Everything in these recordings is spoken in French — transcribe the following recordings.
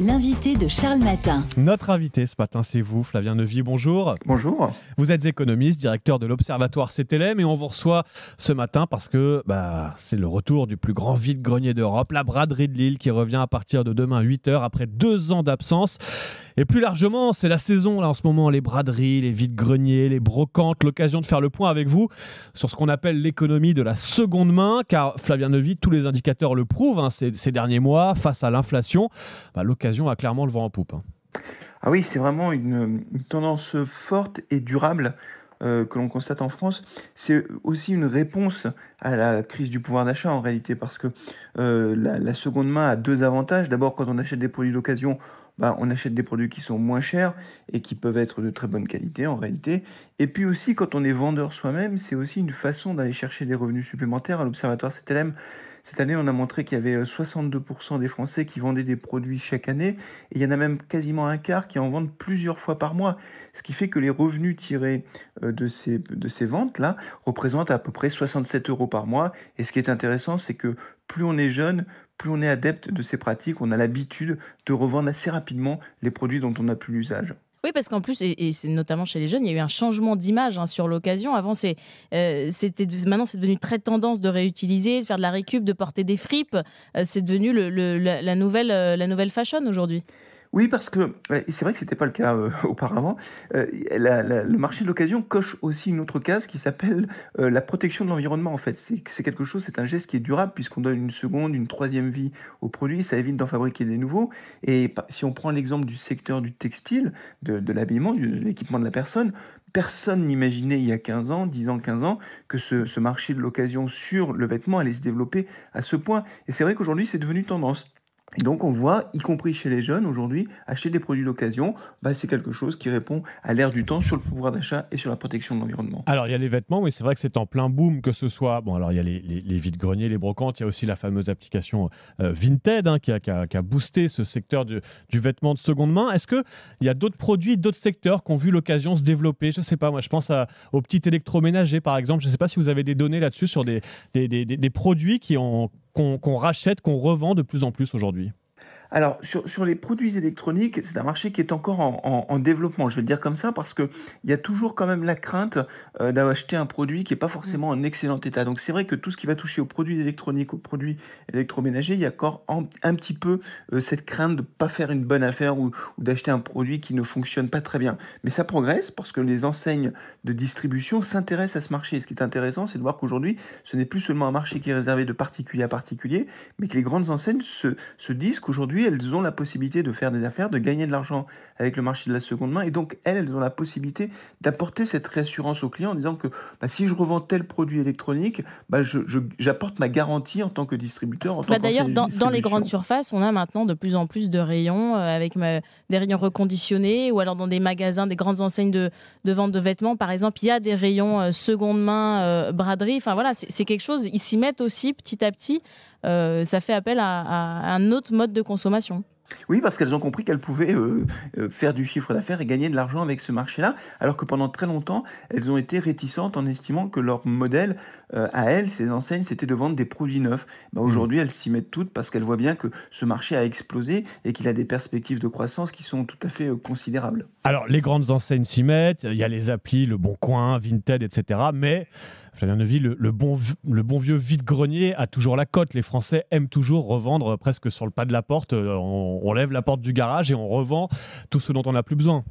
l'invité de Charles Matin. Notre invité ce matin, c'est vous, Flavien Neuville. Bonjour. Bonjour. Vous êtes économiste, directeur de l'Observatoire CTLM, et on vous reçoit ce matin parce que bah, c'est le retour du plus grand vide-grenier d'Europe, la braderie de Lille, qui revient à partir de demain 8h après deux ans d'absence. Et plus largement, c'est la saison là en ce moment, les braderies, les vides greniers, les brocantes, l'occasion de faire le point avec vous sur ce qu'on appelle l'économie de la seconde main, car Flavien Neuville, tous les indicateurs le prouvent hein, ces, derniers mois, face à l'inflation, bah, l'occasion a clairement le vent en poupe. Hein. Ah oui, c'est vraiment une, tendance forte et durable euh, que l'on constate en France. C'est aussi une réponse à la crise du pouvoir d'achat en réalité, parce que euh, la seconde main a deux avantages. D'abord, quand on achète des produits d'occasion, bah, on achète des produits qui sont moins chers et qui peuvent être de très bonne qualité en réalité. Et puis aussi, quand on est vendeur soi-même, c'est aussi une façon d'aller chercher des revenus supplémentaires. À l'Observatoire CTLM, cette année, on a montré qu'il y avait 62% euh, des Français qui vendaient des produits chaque année, et il y en a même quasiment un quart qui en vendent plusieurs fois par mois, ce qui fait que les revenus tirés euh, de ces, de ces ventes-là représentent à peu près 67 euros par mois, et ce qui est intéressant, c'est que plus on est jeune, plus on est adepte de ces pratiques, on a l'habitude de revendre assez rapidement les produits dont on n'a plus l'usage. Oui, parce qu'en plus, et, c'est notamment chez les jeunes, il y a eu un changement d'image hein, sur l'occasion. Avant, c'est, euh, c'était, maintenant, c'est devenu très tendance de réutiliser, de faire de la récup, de porter des fripes. Euh, c'est devenu le, la, nouvelle, euh, la nouvelle fashion aujourd'hui. Oui, parce que euh, c'est vrai que ce n'était pas le cas euh, auparavant. Euh, le marché de l'occasion coche aussi une autre case qui s'appelle la protection de l'environnement. En fait, c'est quelque chose, c'est un geste qui est durable puisqu'on donne une seconde, une troisième vie au produit, Ça évite d'en fabriquer des nouveaux. Et si on prend l'exemple du secteur du textile, de, l'habillement, de l'équipement de la personne, personne n'imaginait il y a 15 ans, 10 ans, 15 ans, que ce marché de l'occasion sur le vêtement allait se développer à ce point. Et c'est vrai qu'aujourd'hui, c'est devenu tendance donc on voit, y compris chez les jeunes aujourd'hui, acheter des produits d'occasion, bah c'est quelque chose qui répond à l'ère du temps sur le pouvoir d'achat et sur la protection de l'environnement. Alors il y a les vêtements, oui c'est vrai que c'est en plein boom que ce soit. Bon alors il y a les, vides-greniers, les brocantes, il y a aussi la fameuse application euh, Vinted hein, qui, a, boosté ce secteur du, vêtement de seconde main. Est-ce qu'il y a d'autres produits, d'autres secteurs qui ont vu l'occasion se développer Je ne sais pas, moi je pense aux petits électroménagers par exemple. Je ne sais pas si vous avez des données là-dessus sur des produits qui ont qu'on rachète, qu'on revend de plus en plus aujourd'hui alors, sur, sur, les produits électroniques, c'est un marché qui est encore en, développement, je vais le dire comme ça, parce qu'il y a toujours quand même la crainte euh, d'avoir d'acheter un produit qui n'est pas forcément en excellent état. Donc, c'est vrai que tout ce qui va toucher aux produits électroniques, aux produits électroménagers, il y a encore un petit peu euh, cette crainte de ne pas faire une bonne affaire ou, d'acheter un produit qui ne fonctionne pas très bien. Mais ça progresse parce que les enseignes de distribution s'intéressent à ce marché. Et ce qui est intéressant, c'est de voir qu'aujourd'hui, ce n'est plus seulement un marché qui est réservé de particulier à particulier, mais que les grandes enseignes se disent qu'aujourd'hui, elles ont la possibilité de faire des affaires, de gagner de l'argent avec le marché de la seconde main. Et donc, elles, elles ont la possibilité d'apporter cette réassurance aux clients en disant que bah, si je revends tel produit électronique, bah, j'apporte ma garantie en tant que distributeur. En tant bah, D'ailleurs, dans, les grandes surfaces, on a maintenant de plus en plus de rayons euh, avec des rayons reconditionnés ou alors dans des magasins, des grandes enseignes de, vente de vêtements, par exemple, il y a des rayons euh, seconde main, euh, braderie. Enfin voilà, c'est quelque chose, ils s'y mettent aussi petit à petit. ça fait appel à un autre mode de consommation oui, parce qu'elles ont compris qu'elles pouvaient euh, euh, faire du chiffre d'affaires et gagner de l'argent avec ce marché-là, alors que pendant très longtemps, elles ont été réticentes en estimant que leur modèle euh, à elles, ces enseignes, c'était de vendre des produits neufs. Bah, mm. Aujourd'hui, elles s'y mettent toutes parce qu'elles voient bien que ce marché a explosé et qu'il a des perspectives de croissance qui sont tout à fait considérables. Alors, les grandes enseignes s'y mettent, il y a les applis, le Bon Coin, Vinted, etc. Mais, Flavien Neuville, le, le, bon, vieux vide-grenier a toujours la cote. Les Français aiment toujours revendre presque sur le pas de la porte. Euh, on, on lève la porte du garage et on revend tout ce dont on n'a plus besoin.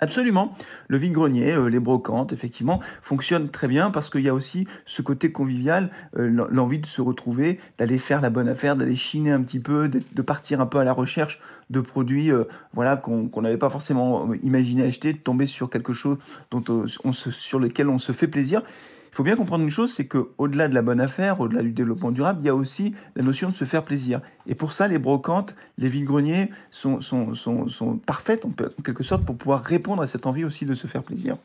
Absolument. Le vide-grenier, euh, les brocantes, effectivement, fonctionnent très bien parce qu'il y a aussi ce côté convivial, euh, l'envie de se retrouver, d'aller faire la bonne affaire, d'aller chiner un petit peu, de partir un peu à la recherche de produits euh, voilà, qu'on n'avait pas forcément imaginé acheter, de tomber sur quelque chose dont, on sur lequel on se fait plaisir. Il faut bien comprendre une chose, c'est quau delà de la bonne affaire, au-delà du développement durable, il y a aussi la notion de se faire plaisir. Et pour ça, les brocantes, les vides-greniers sont, sont, sont, sont parfaites en quelque sorte pour pouvoir répondre à cette envie aussi de se faire plaisir.